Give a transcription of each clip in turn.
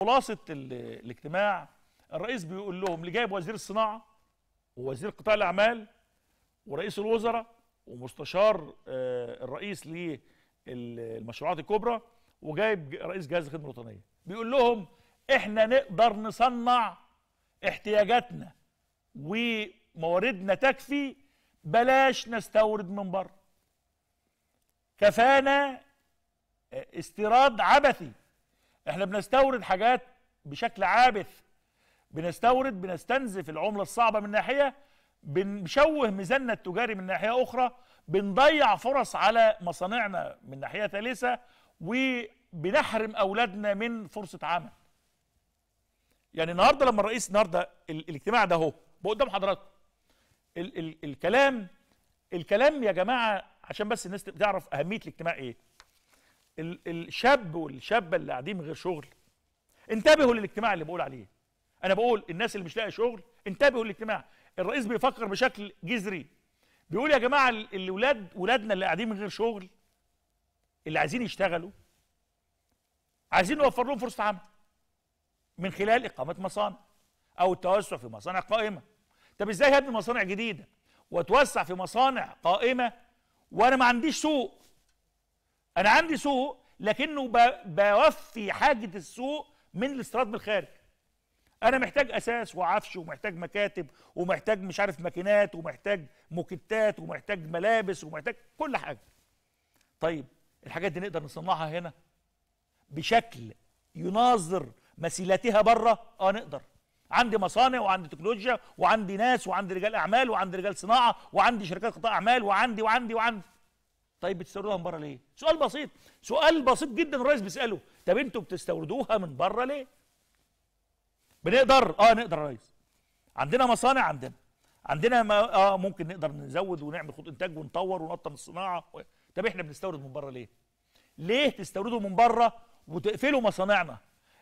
خلاصه الاجتماع الرئيس بيقول لهم اللي جايب وزير الصناعه ووزير قطاع الاعمال ورئيس الوزراء ومستشار آه، الرئيس للمشروعات الكبرى وجايب رئيس جهاز الخدمه الوطنيه بيقول لهم احنا نقدر نصنع احتياجاتنا ومواردنا تكفي بلاش نستورد من بره كفانا آه، استيراد عبثي احنا بنستورد حاجات بشكل عابث بنستورد بنستنزف العمله الصعبه من ناحيه بنشوه ميزاننا التجاري من ناحيه اخرى بنضيع فرص على مصانعنا من ناحيه ثالثه وبنحرم اولادنا من فرصه عمل يعني النهارده لما الرئيس النهارده الاجتماع ده اهو قدام حضراتكم ال ال الكلام الكلام يا جماعه عشان بس الناس تعرف اهميه الاجتماع ايه الشاب والشابه اللي قاعدين من غير شغل انتبهوا للاجتماع اللي بقول عليه انا بقول الناس اللي مش لاقي شغل انتبهوا للاجتماع الرئيس بيفكر بشكل جذري بيقول يا جماعه الولاد ولادنا اللي قاعدين من غير شغل اللي عايزين يشتغلوا عايزين نوفر لهم فرصه عمل من خلال اقامه مصانع او التوسع في مصانع قائمه طب ازاي هبني مصانع جديده واتوسع في مصانع قائمه وانا ما عنديش سوق انا عندي سوق لكنه بوفي حاجه السوق من الاستيراد من الخارج انا محتاج اساس وعفش ومحتاج مكاتب ومحتاج مش عارف ماكينات ومحتاج موكتات ومحتاج ملابس ومحتاج كل حاجه طيب الحاجات دي نقدر نصنعها هنا بشكل يناظر مثيلتها بره اه نقدر عندي مصانع وعندي تكنولوجيا وعندي ناس وعندي رجال اعمال وعندي رجال صناعه وعندي شركات قطاع اعمال وعندي وعندي وعندي طيب بتستوردوها من بره ليه؟ سؤال بسيط سؤال بسيط جدا الرئيس بيساله طب انتوا بتستوردوها من بره ليه؟ بنقدر اه نقدر يا ريس عندنا مصانع عندنا عندنا ما اه ممكن نقدر نزود ونعمل خطوط انتاج ونطور ونقطن الصناعه و... طب احنا بنستورد من بره ليه؟ ليه تستوردوا من بره وتقفلوا مصانعنا؟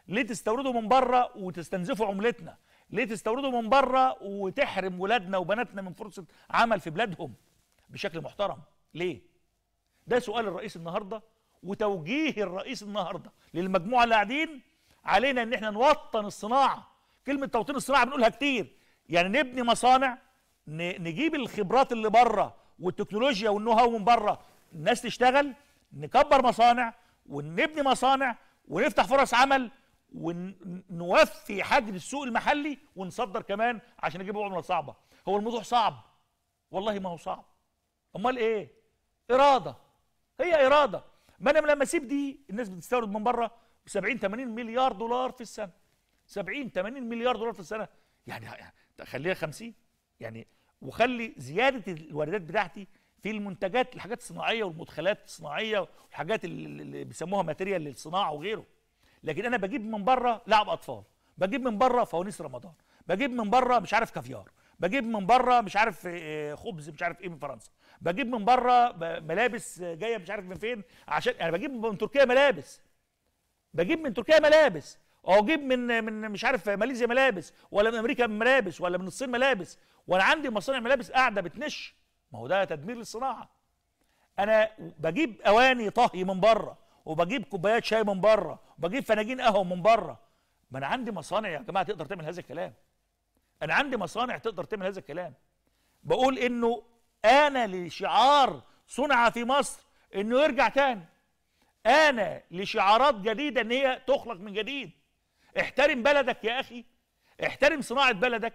ليه تستوردوا من بره وتستنزفوا عملتنا؟ ليه تستوردوا من بره وتحرم ولادنا وبناتنا من فرصه عمل في بلادهم بشكل محترم؟ ليه؟ ده سؤال الرئيس النهارده وتوجيه الرئيس النهارده للمجموعه اللي قاعدين علينا ان احنا نوطن الصناعه كلمه توطين الصناعه بنقولها كتير يعني نبني مصانع نجيب الخبرات اللي بره والتكنولوجيا والنو هاو من بره الناس تشتغل نكبر مصانع ونبني مصانع ونفتح فرص عمل ونوفي حجم السوق المحلي ونصدر كمان عشان نجيب عمله صعبه هو الموضوع صعب والله ما هو صعب امال ايه اراده هي اراده ما انا لما اسيب دي الناس بتستورد من بره ب 70 80 مليار دولار في السنه 70 80 مليار دولار في السنه يعني خليها 50 يعني وخلي زياده الواردات بتاعتي في المنتجات الحاجات الصناعيه والمدخلات الصناعيه والحاجات اللي بيسموها ماتيريال للصناعه وغيره لكن انا بجيب من بره لعب اطفال بجيب من بره فوانيس رمضان بجيب من بره مش عارف كافيار بجيب من بره مش عارف آه، آه، خبز مش عارف ايه من فرنسا بجيب من بره ملابس آه، جايه مش عارف من فين عشان يعني بجيب من تركيا ملابس بجيب من تركيا ملابس او اجيب من من مش عارف ماليزيا ملابس ولا من امريكا ملابس ولا من الصين ملابس وانا عندي مصانع ملابس قاعده بتنش ما هو ده تدمير للصناعه انا بجيب اواني طهي من بره وبجيب كوبايات شاي من بره وبجيب فناجين قهوه من بره ما انا عندي مصانع يا جماعه تقدر تعمل هذا الكلام انا عندي مصانع تقدر تعمل هذا الكلام بقول انه انا لشعار صنع في مصر انه يرجع تاني انا لشعارات جديده ان هي تخلق من جديد احترم بلدك يا اخي احترم صناعه بلدك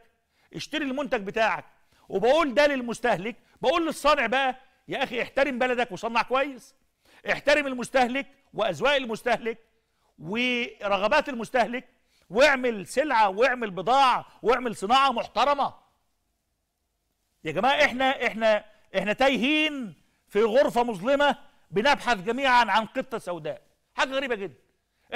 اشتري المنتج بتاعك وبقول ده للمستهلك بقول للصانع بقى يا اخي احترم بلدك وصنع كويس احترم المستهلك واذواق المستهلك ورغبات المستهلك واعمل سلعه واعمل بضاعه واعمل صناعه محترمه يا جماعه احنا احنا احنا تايهين في غرفه مظلمه بنبحث جميعا عن قطه سوداء حاجه غريبه جدا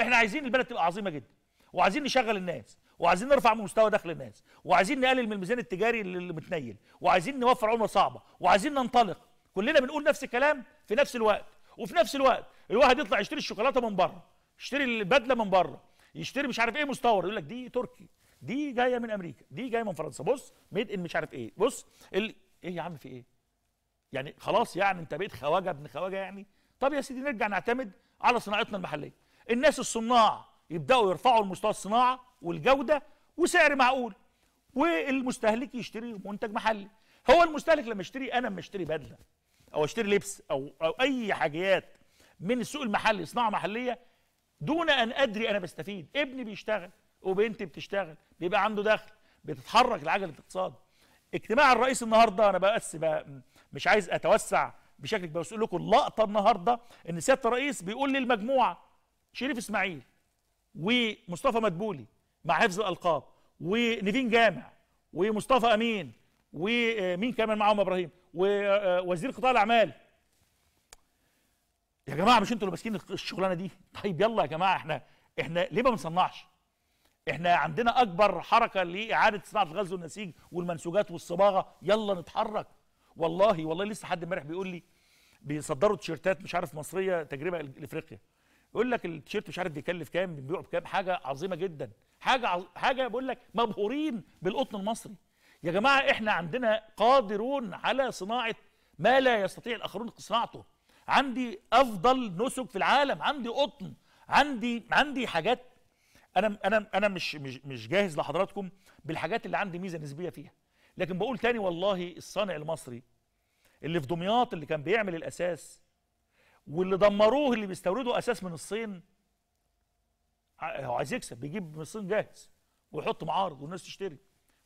احنا عايزين البلد تبقى عظيمه جدا وعايزين نشغل الناس وعايزين نرفع من مستوى دخل الناس وعايزين نقلل من الميزان التجاري اللي متنيل وعايزين نوفر عمله صعبه وعايزين ننطلق كلنا بنقول نفس الكلام في نفس الوقت وفي نفس الوقت الواحد يطلع يشتري الشوكولاته من بره يشتري البدله من بره يشتري مش عارف ايه مستور يقول لك دي تركي دي جايه من امريكا دي جايه من فرنسا بص ميد ان مش عارف ايه بص ال... ايه يا عم في ايه يعني خلاص يعني انت بقيت خواجه ابن خواجه يعني طب يا سيدي نرجع نعتمد على صناعتنا المحليه الناس الصناع يبداوا يرفعوا المستوى الصناعه والجوده وسعر معقول والمستهلك يشتري منتج محلي هو المستهلك لما يشتري انا لما اشتري بدله او اشتري لبس او او اي حاجيات من السوق المحلي صناعه محليه دون ان ادري انا بستفيد ابني بيشتغل وبنتي بتشتغل بيبقى عنده دخل بتتحرك العجله الاقتصاد اجتماع الرئيس النهارده انا بس مش عايز اتوسع بشكل بس اقول لكم اللقطه النهارده ان سياده الرئيس بيقول للمجموعه شريف اسماعيل ومصطفى مدبولي مع حفظ الالقاب ونيفين جامع ومصطفى امين ومين كمان معاهم ابراهيم ووزير آه، قطاع الاعمال يا جماعه مش انتوا اللي ماسكين الشغلانه دي طيب يلا يا جماعه احنا احنا ليه ما بنصنعش احنا عندنا اكبر حركه لاعاده صناعه الغاز والنسيج والمنسوجات والصباغه يلا نتحرك والله والله لسه حد امبارح بيقول لي بيصدروا تيشيرتات مش عارف مصريه تجربه لافريقيا يقول لك التيشيرت مش عارف بيكلف كام بيبيعه بكام حاجه عظيمه جدا حاجه عظ... حاجه بقول لك مبهورين بالقطن المصري يا جماعه احنا عندنا قادرون على صناعه ما لا يستطيع الاخرون صناعته عندي افضل نسج في العالم عندي قطن عندي عندي حاجات انا انا انا مش مش مش جاهز لحضراتكم بالحاجات اللي عندي ميزه نسبيه فيها لكن بقول تاني والله الصانع المصري اللي في دمياط اللي كان بيعمل الاساس واللي دمروه اللي بيستوردوا اساس من الصين هو عايز يكسب بيجيب من الصين جاهز ويحط معارض والناس تشتري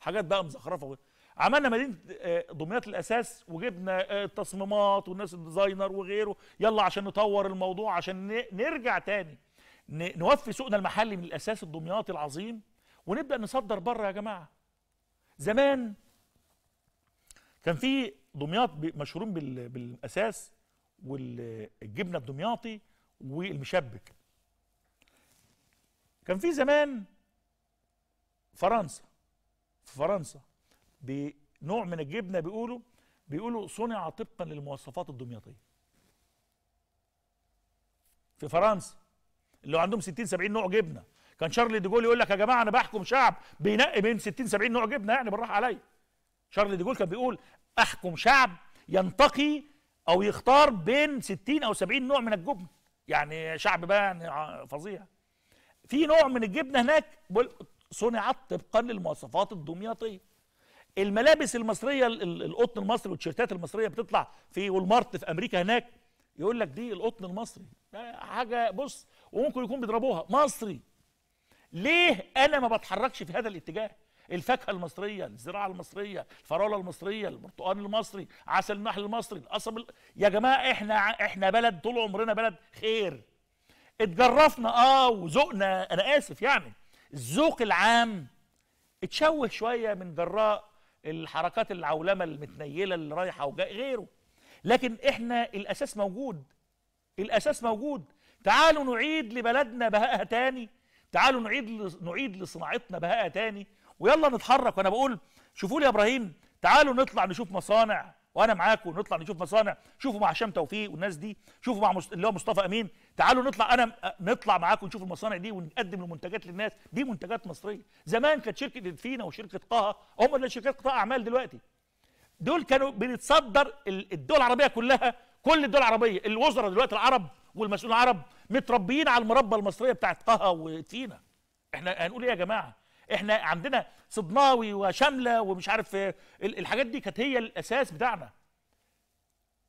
حاجات بقى مزخرفه عملنا مدينه آه، دمياط الاساس وجبنا التصميمات آه، والناس الديزاينر وغيره يلا عشان نطور الموضوع عشان نرجع تاني نوفي سوقنا المحلي من الاساس الدمياطي العظيم ونبدا نصدر بره يا جماعه زمان كان في دمياط مشهورين بالاساس والجبنه الدمياطي والمشبك كان في زمان فرنسا في فرنسا بنوع من الجبنه بيقولوا بيقولوا صنع طبقا للمواصفات الدمياطيه في فرنسا اللي عندهم 60 70 نوع جبنه كان شارل دي جول يقول لك يا جماعه انا بحكم شعب بينقي بين 60 70 نوع جبنه يعني بالراحه عليا شارل دي جول كان بيقول احكم شعب ينتقي او يختار بين 60 او 70 نوع من الجبن يعني شعب بقى يعني فظيع في نوع من الجبنه هناك صنعت طبقا للمواصفات الدمياطيه الملابس المصريه القطن المصري والتيشيرتات المصريه بتطلع في والمارت في امريكا هناك يقول لك دي القطن المصري حاجه بص وممكن يكون بيضربوها مصري ليه انا ما بتحركش في هذا الاتجاه الفاكهه المصريه الزراعه المصريه الفراوله المصريه البرتقال المصري عسل النحل المصري القصب يا جماعه احنا احنا بلد طول عمرنا بلد خير اتجرفنا اه وذوقنا انا اسف يعني الذوق العام اتشوه شويه من جراء الحركات العولمه المتنيله اللي رايحه وجايه غيره لكن احنا الاساس موجود الاساس موجود تعالوا نعيد لبلدنا بهاءها تاني تعالوا نعيد نعيد لصناعتنا بهاءها تاني ويلا نتحرك وانا بقول شوفوا لي يا ابراهيم تعالوا نطلع نشوف مصانع وانا معاكم ونطلع نشوف مصانع شوفوا مع هشام توفيق والناس دي شوفوا مع اللي هو مصطفى امين تعالوا نطلع انا نطلع معاكم ونشوف المصانع دي ونقدم المنتجات للناس دي منتجات مصريه زمان كانت شركه فينا وشركه طه هم اللي شركات قطاع اعمال دلوقتي دول كانوا بنتصدر الدول العربيه كلها كل الدول العربيه الوزراء دلوقتي العرب والمسؤولين العرب متربيين على المربى المصريه بتاعت طه وفينا احنا هنقول ايه يا جماعه احنا عندنا صدناوي وشمله ومش عارف ايه، الحاجات دي كانت هي الاساس بتاعنا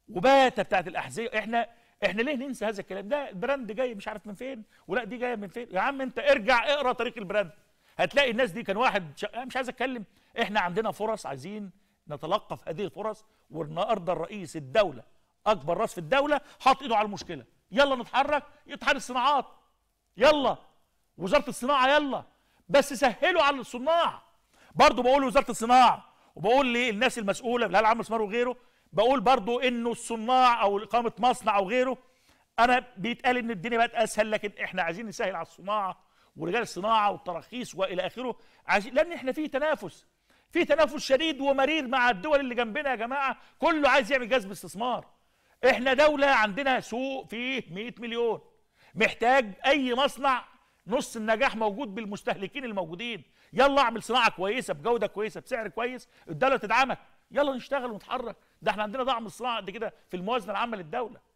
وباتة بتاعت الاحذيه احنا احنا ليه ننسى هذا الكلام ده البراند جاي مش عارف من فين ولا دي جايه من فين يا عم انت ارجع اقرا تاريخ البراند هتلاقي الناس دي كان واحد شا... مش عايز اتكلم احنا عندنا فرص عايزين نتلقف هذه الفرص والنهارده الرئيس الدوله اكبر راس في الدوله حاط ايده على المشكله يلا نتحرك اتحاد الصناعات يلا وزاره الصناعه يلا بس سهلوا على الصناع برضه بقول لوزاره الصناعه وبقول للناس المسؤوله بالهيئه العامه للمسمار وغيره بقول برضه انه الصناع او اقامه مصنع او غيره انا بيتقال ان الدنيا بقت اسهل لكن احنا عايزين نسهل على الصناعه ورجال الصناعه والتراخيص والى اخره عايزين لان احنا في تنافس في تنافس شديد ومرير مع الدول اللي جنبنا يا جماعه كله عايز يعمل جذب استثمار احنا دوله عندنا سوق فيه 100 مليون محتاج اي مصنع نص النجاح موجود بالمستهلكين الموجودين يلا اعمل صناعه كويسه بجوده كويسه بسعر كويس الدوله تدعمك يلا نشتغل ونتحرك ده احنا عندنا دعم الصناعه قد كده في الموازنه العامه للدوله